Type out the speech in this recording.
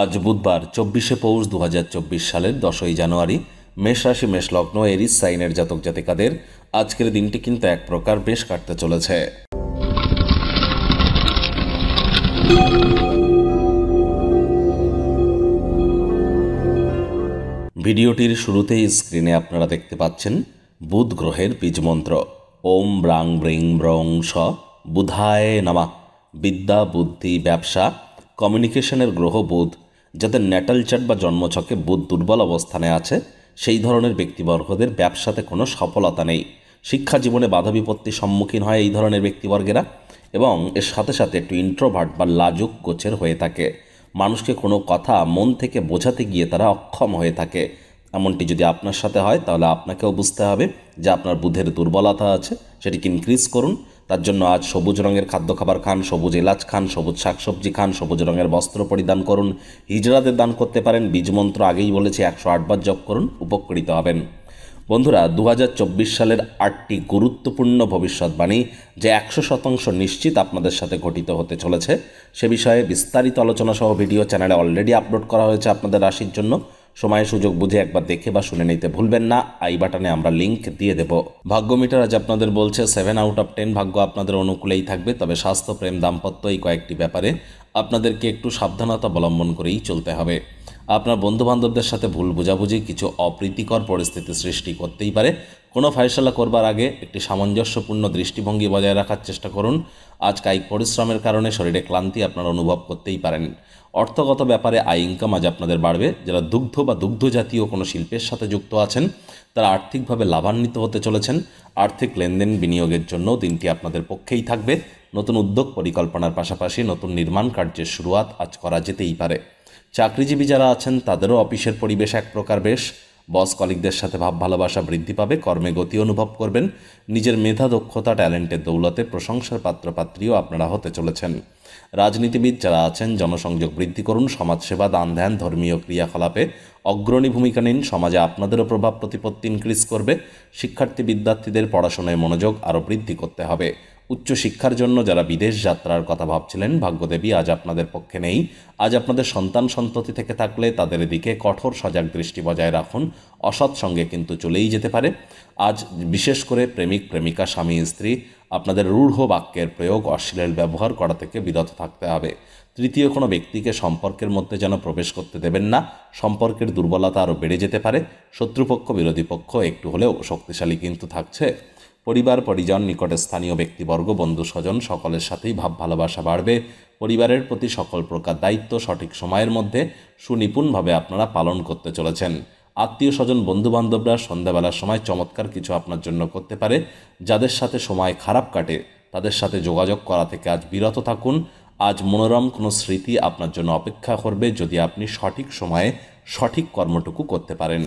আজ বুধবার চব্বিশে পৌষ দু সালের দশই জানুয়ারি মেষ রাশি মেষ লগ্ন এরিস সাইনের জাতক জাতিকাদের আজকের দিনটি কিন্তু এক প্রকার বেশ কাটতে চলেছে ভিডিওটির শুরুতে স্ক্রিনে আপনারা দেখতে পাচ্ছেন বুধ গ্রহের বীজমন্ত্র ওম ব্রাং ব্রিং ব্রং স বুধায় নমা বিদ্যা বুদ্ধি ব্যবসা কমিউনিকেশনের গ্রহ বুধ যাদের ন্যাটাল চার্ট বা জন্মছকে বুধ দুর্বল অবস্থানে আছে সেই ধরনের ব্যক্তিবর্গদের ব্যবসাতে কোনো সফলতা নেই শিক্ষা জীবনে বাধা বিপত্তির সম্মুখীন হয় এই ধরনের ব্যক্তিবর্গেরা এবং এর সাথে সাথে একটু ইন্ট্রোভার্ট বা লাজুক গোছের হয়ে থাকে মানুষকে কোনো কথা মন থেকে বোঝাতে গিয়ে তারা অক্ষম হয়ে থাকে এমনটি যদি আপনার সাথে হয় তাহলে আপনাকেও বুঝতে হবে যে আপনার বুধের দুর্বলতা আছে সেটিকে ইনক্রিজ করুন তার জন্য আজ সবুজ রঙের খাদ্য খাবার খান সবুজ এলাচ খান সবুজ শাকসবজি খান সবুজ রঙের বস্ত্র পরিধান করুন হিজড়াদের দান করতে পারেন বীজ মন্ত্র আগেই বলেছি একশো আটবার জপ করুন উপকৃত হবেন বন্ধুরা দু সালের আটটি গুরুত্বপূর্ণ ভবিষ্যৎবাণী যে একশো শতাংশ নিশ্চিত আপনাদের সাথে ঘটিত হতে চলেছে সে বিষয়ে বিস্তারিত আলোচনা সহ ভিডিও চ্যানেলে অলরেডি আপলোড করা হয়েছে আপনাদের রাশির জন্য সময় সুযোগ বুঝে একবার দেখে বা শুনে নিতে ভুলবেন না আই বাটনে আমরা লিঙ্ক দিয়ে দেব ভাগ্য মিটার আজ আপনাদের বলছে সেভেন আউট অফ টেন ভাগ্য আপনাদের অনুকূলেই থাকবে তবে স্বাস্থ্য প্রেম দাম্পত্য এই কয়েকটি ব্যাপারে আপনাদেরকে একটু সাবধানতা অবলম্বন করেই চলতে হবে আপনার বন্ধুবান্ধবদের সাথে ভুল বোঝাবুঝি কিছু অপ্রীতিকর পরিস্থিতি সৃষ্টি করতেই পারে কোনো ফয়সলা করবার আগে একটি সামঞ্জস্যপূর্ণ দৃষ্টিভঙ্গি বজায় রাখার চেষ্টা করুন আজ কায়িক পরিশ্রমের কারণে শরীরে ক্লান্তি আপনারা অনুভব করতেই পারেন অর্থগত ব্যাপারে আয় ইনকাম আজ আপনাদের বাড়বে যারা দুগ্ধ বা দুগ্ধ জাতীয় কোনো শিল্পের সাথে যুক্ত আছেন তারা আর্থিকভাবে লাভান্বিত হতে চলেছেন আর্থিক লেনদেন বিনিয়োগের জন্য দিনটি আপনাদের পক্ষেই থাকবে নতুন উদ্যোগ পরিকল্পনার পাশাপাশি নতুন নির্মাণ কার্যের শুরুয়াত আজ করা যেতেই পারে চাকরিজীবী যারা আছেন তাদেরও অফিসের পরিবেশ এক প্রকার বেশ বস কলিকদের সাথে ভাব ভালোবাসা বৃদ্ধি পাবে কর্মে গতি অনুভব করবেন নিজের মেধা দক্ষতা ট্যালেন্টের দৌলতে প্রশংসার পাত্রপাত্রীও আপনারা হতে চলেছেন রাজনীতিবিদ যারা আছেন জনসংযোগ বৃদ্ধি করুন সমাজসেবা দান ধ্যান ধর্মীয় ক্রিয়াকলাপে অগ্রণী ভূমিকা নিন সমাজে আপনাদেরও প্রভাব প্রতিপত্তি ইনক্রিজ করবে শিক্ষার্থী বিদ্যার্থীদের পড়াশোনায় মনোযোগ আরও বৃদ্ধি করতে হবে উচ্চশিক্ষার জন্য যারা বিদেশ যাত্রার কথা ভাবছিলেন ভাগ্যদেবী আজ আপনাদের পক্ষে নেই আজ আপনাদের সন্তান সন্ততি থেকে থাকলে তাদের দিকে কঠোর সজাগ দৃষ্টি বজায় রাখুন অসৎ সঙ্গে কিন্তু চলেই যেতে পারে আজ বিশেষ করে প্রেমিক প্রেমিকা স্বামী স্ত্রী আপনাদের রূঢ় বাক্যের প্রয়োগ অশ্লীল ব্যবহার করা থেকে বিরত থাকতে হবে তৃতীয় কোনো ব্যক্তিকে সম্পর্কের মধ্যে যেন প্রবেশ করতে দেবেন না সম্পর্কের দুর্বলতা আরও বেড়ে যেতে পারে শত্রুপক্ষ বিরোধী পক্ষ একটু হলেও শক্তিশালী কিন্তু থাকছে পরিবার পরিজন নিকটে স্থানীয় ব্যক্তিবর্গ বন্ধু স্বজন সকলের সাথেই ভাব ভালোবাসা বাড়বে পরিবারের প্রতি সকল প্রকার দায়িত্ব সঠিক সময়ের মধ্যে সুনিপুণভাবে আপনারা পালন করতে চলেছেন আত্মীয় স্বজন বন্ধুবান্ধবরা সন্ধ্যাবেলার সময় চমৎকার কিছু আপনার জন্য করতে পারে যাদের সাথে সময় খারাপ কাটে তাদের সাথে যোগাযোগ করা থেকে আজ বিরত থাকুন আজ মনোরম কোনো স্মৃতি আপনার জন্য অপেক্ষা করবে যদি আপনি সঠিক সময়ে সঠিক কর্মটুকু করতে পারেন